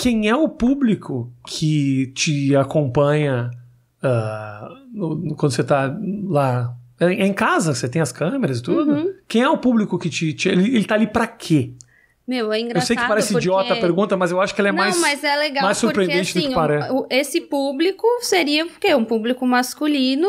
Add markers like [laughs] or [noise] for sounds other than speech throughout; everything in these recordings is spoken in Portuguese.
quem é o público que te acompanha uh, no, no, quando você está lá? É, é em casa, você tem as câmeras e tudo. Uhum. Quem é o público que te. te ele, ele tá ali para quê? Meu, é engraçado. Eu sei que parece porque... idiota a pergunta, mas eu acho que ela é Não, mais. Não, mas é legal mais surpreendente porque, assim, do que assim, parece. esse público seria o quê? Um público masculino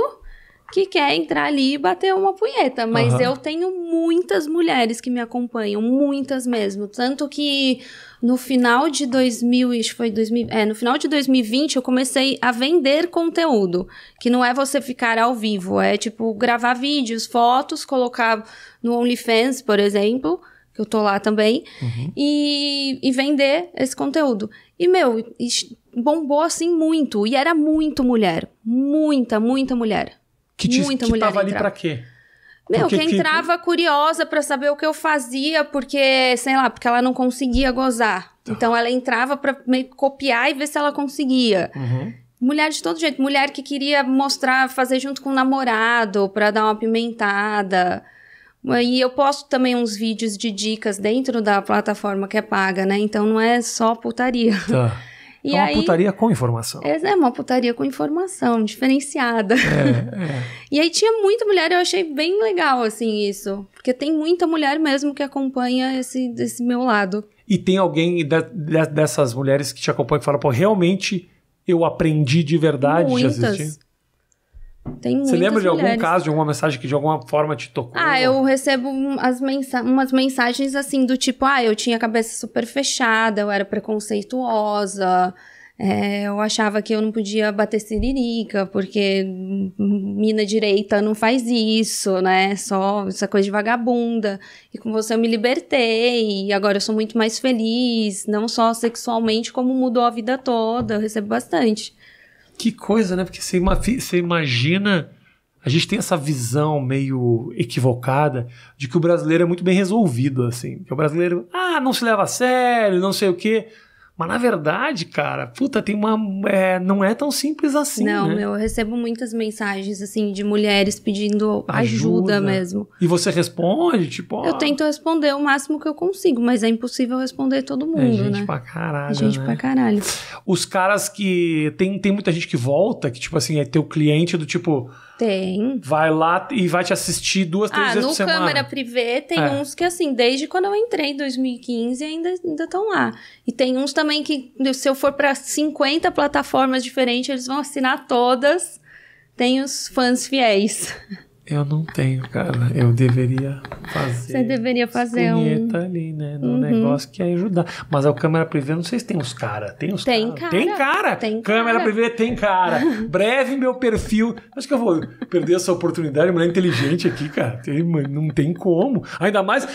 que quer entrar ali e bater uma punheta. Mas uhum. eu tenho muitas mulheres que me acompanham, muitas mesmo. Tanto que no final de 2000, isso foi 2000, é, no final de 2020 eu comecei a vender conteúdo, que não é você ficar ao vivo, é tipo gravar vídeos, fotos, colocar no OnlyFans, por exemplo, que eu tô lá também, uhum. e, e vender esse conteúdo. E meu, bombou assim muito, e era muito mulher, muita, muita mulher que te, Muita que mulher tava entrava. ali para quê? Meu, porque, entrava que... curiosa para saber o que eu fazia, porque, sei lá, porque ela não conseguia gozar. Então ela entrava pra meio copiar e ver se ela conseguia. Uhum. Mulher de todo jeito, mulher que queria mostrar, fazer junto com o namorado, pra dar uma pimentada. E eu posto também uns vídeos de dicas dentro da plataforma que é paga, né? Então não é só putaria. Tá. [laughs] E é uma aí, putaria com informação. É, é uma putaria com informação, diferenciada. É, [laughs] é. e aí tinha muita mulher, eu achei bem legal, assim, isso. Porque tem muita mulher mesmo que acompanha esse, esse meu lado. E tem alguém de, de, dessas mulheres que te acompanha e fala, pô, realmente eu aprendi de verdade Muitas. de assistir? Tem Você lembra de mulheres. algum caso, de alguma mensagem que de alguma forma te tocou? Ah, eu recebo umas, mensa umas mensagens assim do tipo, ah, eu tinha a cabeça super fechada, eu era preconceituosa, é, eu achava que eu não podia bater siririca, porque mina direita não faz isso, né? Só essa coisa de vagabunda. E com você eu me libertei, e agora eu sou muito mais feliz, não só sexualmente, como mudou a vida toda, eu recebo bastante. Que coisa, né? Porque você, imagina. A gente tem essa visão meio equivocada de que o brasileiro é muito bem resolvido, assim. Que o brasileiro, ah, não se leva a sério, não sei o quê. Mas na verdade, cara, puta, tem uma. É, não é tão simples assim. Não, né? meu, eu recebo muitas mensagens, assim, de mulheres pedindo ajuda, ajuda mesmo. E você responde, tipo. Ó, eu tento responder o máximo que eu consigo, mas é impossível responder todo é mundo, é gente né? Pra caralho, é gente né? pra caralho. Os caras que. Tem, tem muita gente que volta, que, tipo assim, é teu cliente do tipo. Tem. Vai lá e vai te assistir duas, três ah, vezes por semana. Ah, no Câmera Privé tem é. uns que, assim, desde quando eu entrei em 2015 ainda estão lá. E tem uns também que, se eu for para 50 plataformas diferentes, eles vão assinar todas. Tem os fãs fiéis. [laughs] Eu não tenho, cara. Eu deveria fazer. Você deveria fazer um. ali, né? No uhum. negócio que ia é ajudar. Mas a câmera privê, não sei se tem uns cara. Tem uns tem cara. cara. Tem cara. Tem câmera cara. privê tem cara. [laughs] Breve meu perfil. Acho que eu vou perder essa oportunidade. Mulher inteligente aqui, cara. não tem como. Ainda mais,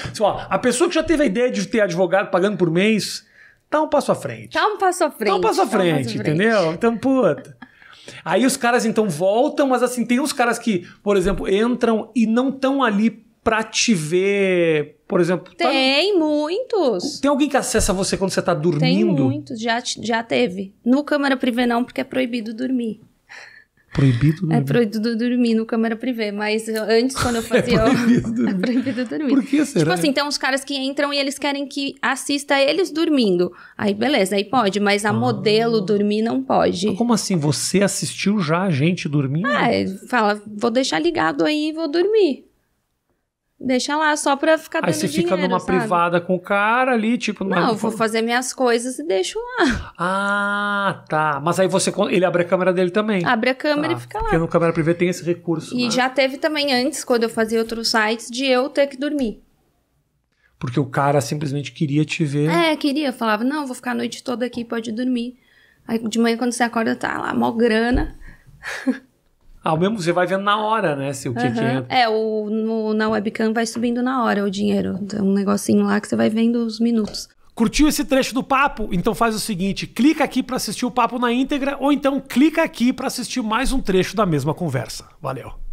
a pessoa que já teve a ideia de ter advogado pagando por mês, tá um passo à frente. Tá um passo à frente. Tá um passo à frente, tá um passo à frente. entendeu? Então, puta. Aí os caras então voltam, mas assim, tem uns caras que, por exemplo, entram e não estão ali pra te ver, por exemplo. Tá tem tá... muitos. Tem alguém que acessa você quando você tá dormindo? Tem muitos, já, já teve. No câmera privê não, porque é proibido dormir. Proibido é dormir. É proibido dormir no câmera privê, mas antes, quando eu [laughs] é fazia. [laughs] é, proibido dormir. é proibido dormir. Por que será? Tipo assim, tem uns caras que entram e eles querem que assista eles dormindo. Aí beleza, aí pode, mas a ah. modelo dormir não pode. Como assim? Você assistiu já a gente dormindo? Ah, é, fala, vou deixar ligado aí e vou dormir. Deixa lá, só pra ficar Aí você fica dinheiro, numa sabe? privada com o cara ali, tipo... Numa... Não, eu vou fazer minhas coisas e deixo lá. Ah, tá. Mas aí você ele abre a câmera dele também. Abre a tá. câmera tá. e fica lá. Porque no câmera privê tem esse recurso, E né? já teve também antes, quando eu fazia outros sites, de eu ter que dormir. Porque o cara simplesmente queria te ver. É, queria. Falava, não, vou ficar a noite toda aqui, pode dormir. Aí de manhã, quando você acorda, tá lá, mó grana. [laughs] Ao mesmo você vai vendo na hora, né? Se o que, que entra. É, o, no, na webcam vai subindo na hora o dinheiro. Tem então, um negocinho lá que você vai vendo os minutos. Curtiu esse trecho do papo? Então faz o seguinte, clica aqui para assistir o papo na íntegra ou então clica aqui para assistir mais um trecho da mesma conversa. Valeu.